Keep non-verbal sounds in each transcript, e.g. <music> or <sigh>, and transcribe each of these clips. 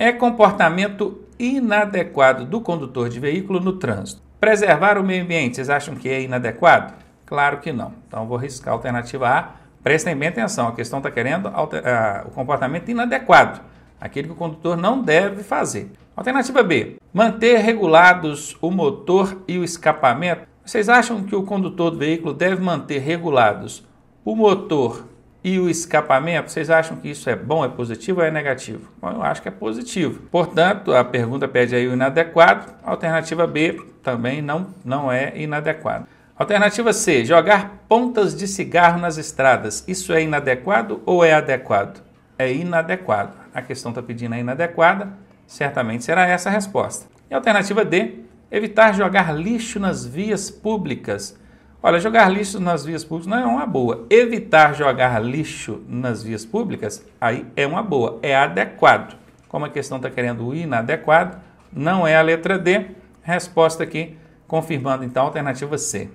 é comportamento inadequado do condutor de veículo no trânsito. Preservar o meio ambiente, vocês acham que é inadequado? Claro que não. Então vou riscar a alternativa A. Prestem bem atenção, a questão está querendo uh, o comportamento inadequado, aquele que o condutor não deve fazer. Alternativa B, manter regulados o motor e o escapamento. Vocês acham que o condutor do veículo deve manter regulados o motor e o escapamento, vocês acham que isso é bom, é positivo ou é negativo? Bom, eu acho que é positivo. Portanto, a pergunta pede aí o inadequado, alternativa B também não, não é inadequado. Alternativa C, jogar pontas de cigarro nas estradas, isso é inadequado ou é adequado? É inadequado. A questão está pedindo inadequada, certamente será essa a resposta. E alternativa D, evitar jogar lixo nas vias públicas, Olha, jogar lixo nas vias públicas não é uma boa. Evitar jogar lixo nas vias públicas, aí é uma boa, é adequado. Como a questão está querendo o inadequado, não é a letra D. Resposta aqui, confirmando então a alternativa C.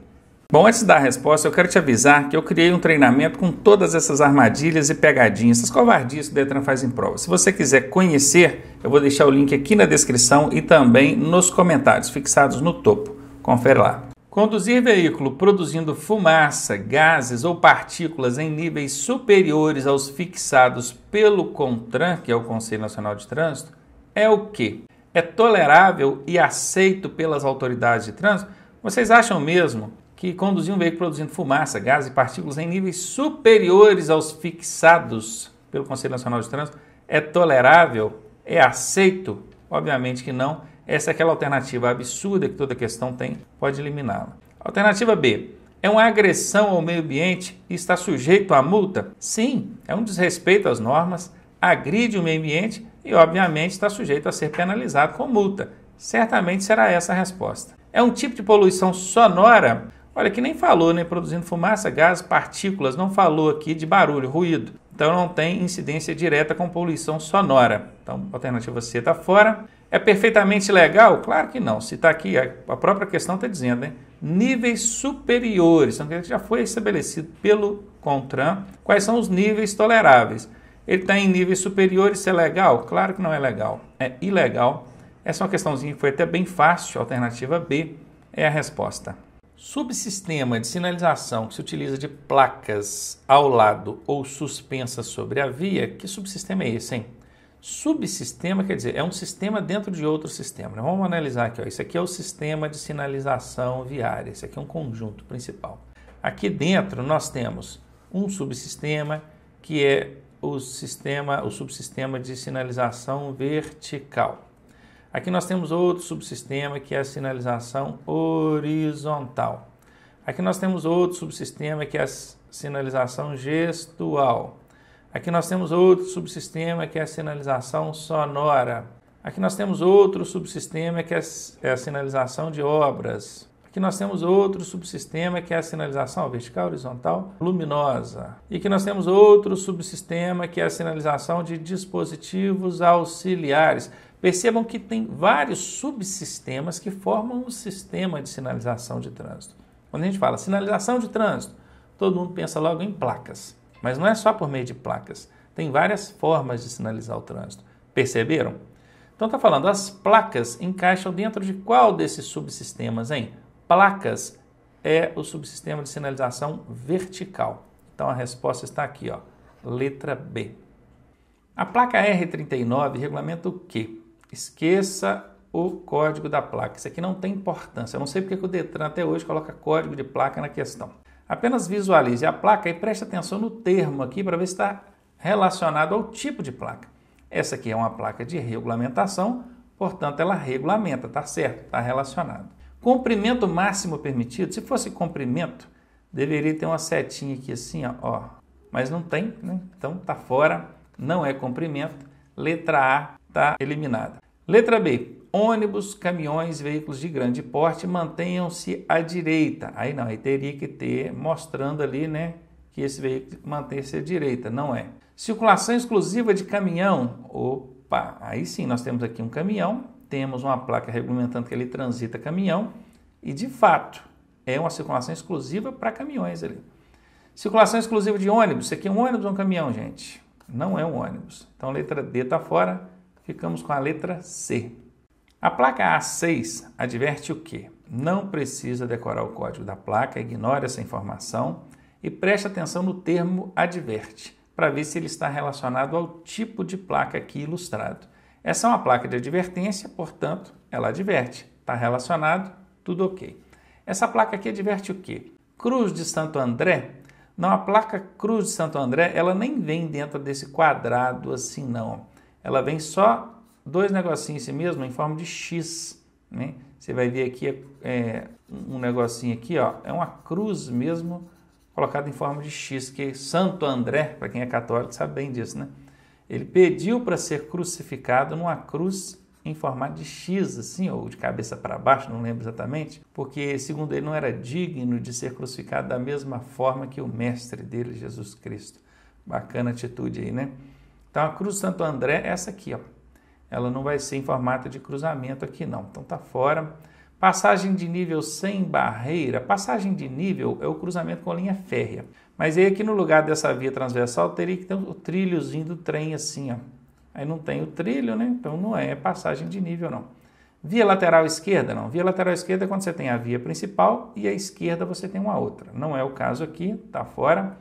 Bom, antes da resposta, eu quero te avisar que eu criei um treinamento com todas essas armadilhas e pegadinhas, essas covardias que o Detran faz em prova. Se você quiser conhecer, eu vou deixar o link aqui na descrição e também nos comentários, fixados no topo. Confere lá. Conduzir veículo produzindo fumaça, gases ou partículas em níveis superiores aos fixados pelo CONTRAN, que é o Conselho Nacional de Trânsito, é o que? É tolerável e aceito pelas autoridades de trânsito? Vocês acham mesmo que conduzir um veículo produzindo fumaça, gases e partículas em níveis superiores aos fixados pelo Conselho Nacional de Trânsito é tolerável? É aceito? Obviamente que não essa é aquela alternativa absurda que toda questão tem, pode eliminá-la. Alternativa B. É uma agressão ao meio ambiente e está sujeito à multa? Sim, é um desrespeito às normas, agride o meio ambiente e, obviamente, está sujeito a ser penalizado com multa. Certamente será essa a resposta. É um tipo de poluição sonora? Olha que nem falou, né? Produzindo fumaça, gás, partículas, não falou aqui de barulho, ruído. Então não tem incidência direta com poluição sonora. Então, alternativa C está fora. É perfeitamente legal? Claro que não. Se está aqui, a própria questão está dizendo, né? Níveis superiores, então, é já foi estabelecido pelo CONTRAN, quais são os níveis toleráveis. Ele está em níveis superiores, isso é legal? Claro que não é legal, é ilegal. Essa é uma questãozinha que foi até bem fácil, alternativa B é a resposta. Subsistema de sinalização que se utiliza de placas ao lado ou suspensas sobre a via, que subsistema é esse, hein? Subsistema quer dizer, é um sistema dentro de outro sistema. Né? Vamos analisar aqui. Ó. Esse aqui é o sistema de sinalização viária. Esse aqui é um conjunto principal. Aqui dentro nós temos um subsistema que é o sistema, o subsistema de sinalização vertical. Aqui nós temos outro subsistema que é a sinalização horizontal. Aqui nós temos outro subsistema que é a sinalização gestual. Aqui nós temos outro subsistema que é a sinalização sonora. Aqui nós temos outro subsistema que é, é a sinalização de obras. Aqui nós temos outro subsistema que é a sinalização vertical, horizontal, luminosa. E aqui nós temos outro subsistema que é a sinalização de dispositivos auxiliares. Percebam que tem vários subsistemas que formam um sistema de sinalização de trânsito. Quando a gente fala sinalização de trânsito, todo mundo pensa logo em placas. Mas não é só por meio de placas. Tem várias formas de sinalizar o trânsito. Perceberam? Então está falando, as placas encaixam dentro de qual desses subsistemas, hein? Placas é o subsistema de sinalização vertical. Então a resposta está aqui, ó, letra B. A placa R39 regulamenta o quê? Esqueça o código da placa. Isso aqui não tem importância. Eu não sei porque que o Detran até hoje coloca código de placa na questão. Apenas visualize a placa e preste atenção no termo aqui para ver se está relacionado ao tipo de placa. Essa aqui é uma placa de regulamentação, portanto, ela regulamenta, tá certo, está relacionado. Comprimento máximo permitido, se fosse comprimento, deveria ter uma setinha aqui assim, ó, mas não tem, né? então tá fora, não é comprimento, letra A está eliminada. Letra B. Ônibus, caminhões, veículos de grande porte mantenham-se à direita. Aí não, aí teria que ter mostrando ali, né, que esse veículo mantém se à direita, não é. Circulação exclusiva de caminhão. Opa, aí sim nós temos aqui um caminhão, temos uma placa regulamentando que ele transita caminhão e de fato é uma circulação exclusiva para caminhões ali. Circulação exclusiva de ônibus. Isso aqui é um ônibus ou um caminhão, gente? Não é um ônibus. Então, letra D está fora ficamos com a letra C. A placa A6 adverte o que? Não precisa decorar o código da placa, ignore essa informação e preste atenção no termo adverte, para ver se ele está relacionado ao tipo de placa aqui ilustrado. Essa é uma placa de advertência, portanto, ela adverte. Está relacionado, tudo ok. Essa placa aqui adverte o quê? Cruz de Santo André? Não, a placa Cruz de Santo André, ela nem vem dentro desse quadrado assim, não ela vem só dois negocinhos em si mesmo em forma de X. Né? Você vai ver aqui é, um negocinho aqui, ó, é uma cruz mesmo colocada em forma de X, que Santo André, para quem é católico sabe bem disso, né? Ele pediu para ser crucificado numa cruz em formato de X, assim, ou de cabeça para baixo, não lembro exatamente, porque, segundo ele, não era digno de ser crucificado da mesma forma que o mestre dele, Jesus Cristo. Bacana atitude aí, né? Então a cruz Santo André é essa aqui, ó. Ela não vai ser em formato de cruzamento aqui não. Então tá fora. Passagem de nível sem barreira. Passagem de nível é o cruzamento com a linha férrea. Mas aí aqui no lugar dessa via transversal teria que ter o trilhozinho do trem assim, ó. Aí não tem o trilho, né? Então não é passagem de nível não. Via lateral esquerda, não. Via lateral esquerda é quando você tem a via principal e à esquerda você tem uma outra. Não é o caso aqui, tá fora.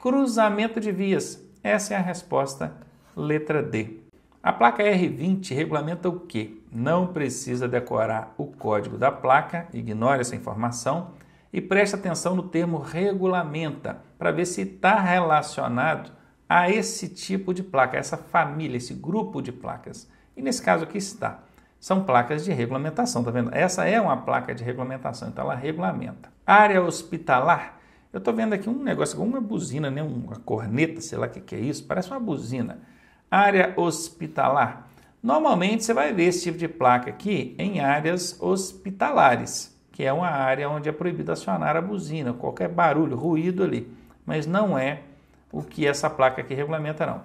Cruzamento de vias. Essa é a resposta Letra D. A placa R20 regulamenta o que? Não precisa decorar o código da placa, ignore essa informação e preste atenção no termo regulamenta para ver se está relacionado a esse tipo de placa, essa família, esse grupo de placas. E nesse caso aqui está. São placas de regulamentação, tá vendo? Essa é uma placa de regulamentação, então ela regulamenta. Área hospitalar. Eu estou vendo aqui um negócio, uma buzina, né? uma corneta, sei lá o que, que é isso. Parece uma buzina Área hospitalar. Normalmente você vai ver esse tipo de placa aqui em áreas hospitalares, que é uma área onde é proibido acionar a buzina, qualquer barulho, ruído ali, mas não é o que essa placa aqui regulamenta não.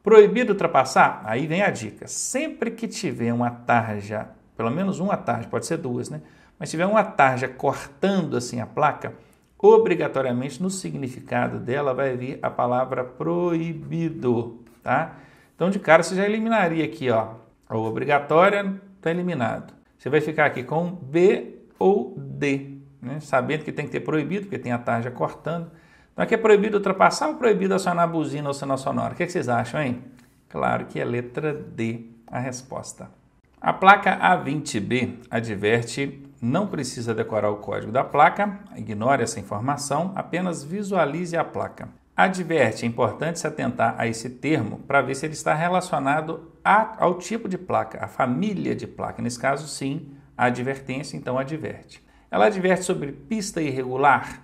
Proibido ultrapassar? Aí vem a dica. Sempre que tiver uma tarja, pelo menos uma tarja, pode ser duas, né? Mas tiver uma tarja cortando assim a placa, obrigatoriamente no significado dela vai vir a palavra proibido, tá? Então, de cara, você já eliminaria aqui, ó. O obrigatório está eliminado. Você vai ficar aqui com B ou D, né? sabendo que tem que ter proibido, porque tem a tarja cortando. Então, aqui é, é proibido ultrapassar ou proibido acionar a buzina ou sinal sonoro? O que, é que vocês acham, hein? Claro que é letra D a resposta. A placa A20B adverte não precisa decorar o código da placa, ignore essa informação, apenas visualize a placa. Adverte, é importante se atentar a esse termo para ver se ele está relacionado a, ao tipo de placa, à família de placa. Nesse caso, sim, a advertência, então adverte. Ela adverte sobre pista irregular?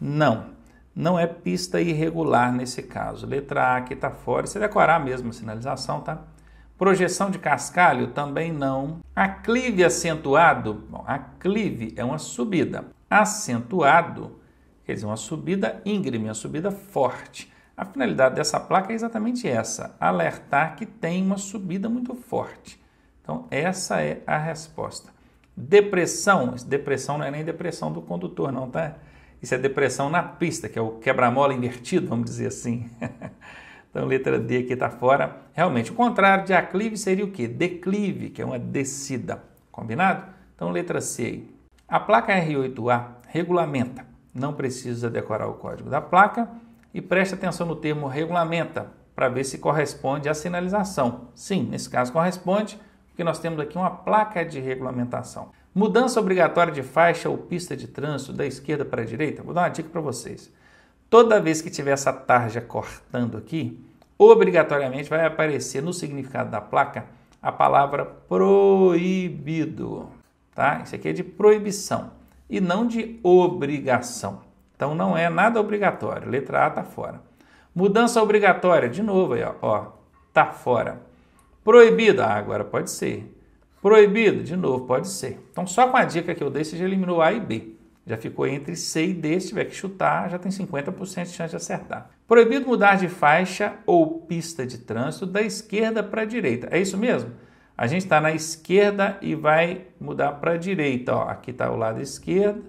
Não, não é pista irregular nesse caso. Letra A que está fora, você decorar mesmo a sinalização, tá? Projeção de cascalho também não. Aclive acentuado, bom, aclive é uma subida. Acentuado Quer dizer, uma subida íngreme, uma subida forte. A finalidade dessa placa é exatamente essa: alertar que tem uma subida muito forte. Então, essa é a resposta. Depressão, depressão não é nem depressão do condutor, não, tá? Isso é depressão na pista, que é o quebra-mola invertido, vamos dizer assim. <laughs> então, letra D aqui está fora. Realmente, o contrário de aclive seria o quê? Declive, que é uma descida. Combinado? Então, letra C. A placa R8A regulamenta não precisa decorar o código da placa e preste atenção no termo regulamenta para ver se corresponde à sinalização. Sim, nesse caso corresponde, porque nós temos aqui uma placa de regulamentação. Mudança obrigatória de faixa ou pista de trânsito da esquerda para a direita. Vou dar uma dica para vocês. Toda vez que tiver essa tarja cortando aqui, obrigatoriamente vai aparecer no significado da placa a palavra proibido, tá? Isso aqui é de proibição e não de obrigação. Então não é nada obrigatório. Letra A tá fora. Mudança obrigatória, de novo aí, ó, ó, tá fora. Proibido, ah, agora pode ser. Proibido, de novo, pode ser. Então só com a dica que eu dei, você já eliminou A e B. Já ficou entre C e D, se tiver que chutar, já tem 50% de chance de acertar. Proibido mudar de faixa ou pista de trânsito da esquerda para a direita. É isso mesmo? A gente está na esquerda e vai mudar para a direita. Ó. Aqui está o lado esquerdo,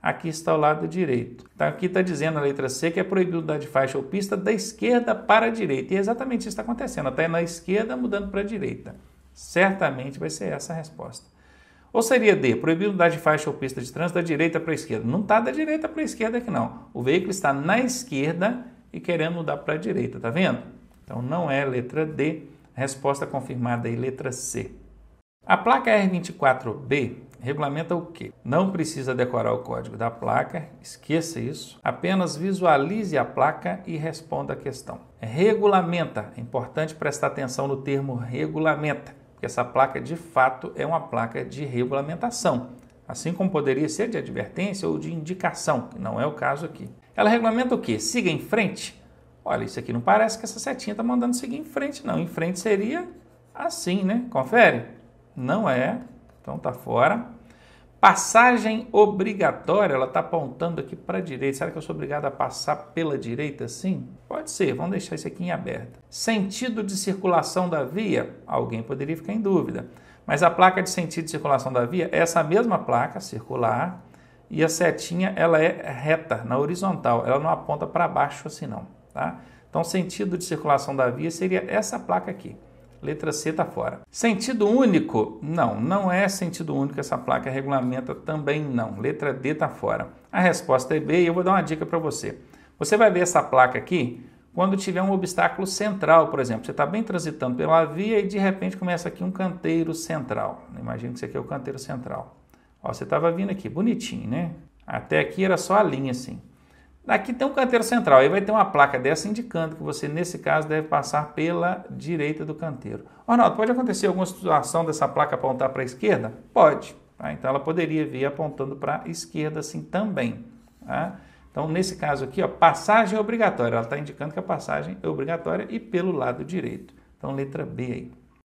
aqui está o lado direito. Então, aqui está dizendo a letra C que é proibido dar de faixa ou pista da esquerda para a direita. E é exatamente isso está acontecendo. Está na esquerda mudando para a direita. Certamente vai ser essa a resposta. Ou seria D, proibido dar de faixa ou pista de trânsito da direita para a esquerda. Não está da direita para a esquerda aqui não. O veículo está na esquerda e querendo mudar para a direita, tá vendo? Então não é letra D. Resposta confirmada aí, letra C. A placa R24B regulamenta o que? Não precisa decorar o código da placa, esqueça isso. Apenas visualize a placa e responda a questão. Regulamenta, é importante prestar atenção no termo regulamenta, porque essa placa de fato é uma placa de regulamentação, assim como poderia ser de advertência ou de indicação, que não é o caso aqui. Ela regulamenta o que? Siga em frente, Olha, isso aqui não parece que essa setinha está mandando seguir em frente, não. Em frente seria assim, né? Confere? Não é. Então tá fora. Passagem obrigatória, ela está apontando aqui para a direita. Será que eu sou obrigado a passar pela direita assim? Pode ser, vamos deixar isso aqui em aberto. Sentido de circulação da via, alguém poderia ficar em dúvida. Mas a placa de sentido de circulação da via é essa mesma placa circular e a setinha ela é reta, na horizontal, ela não aponta para baixo assim não. Tá? Então, sentido de circulação da via seria essa placa aqui. Letra C está fora. Sentido único? Não, não é sentido único. Essa placa regulamenta também não. Letra D está fora. A resposta é B e eu vou dar uma dica para você. Você vai ver essa placa aqui quando tiver um obstáculo central, por exemplo. Você está bem transitando pela via e de repente começa aqui um canteiro central. Imagina que isso aqui é o canteiro central. Ó, você estava vindo aqui, bonitinho, né? Até aqui era só a linha assim. Aqui tem um canteiro central, aí vai ter uma placa dessa indicando que você, nesse caso, deve passar pela direita do canteiro. Arnaldo, pode acontecer alguma situação dessa placa apontar para a esquerda? Pode. Tá? Então, ela poderia vir apontando para a esquerda assim também. Tá? Então, nesse caso aqui, ó, passagem obrigatória. Ela está indicando que a passagem é obrigatória e pelo lado direito. Então, letra B aí.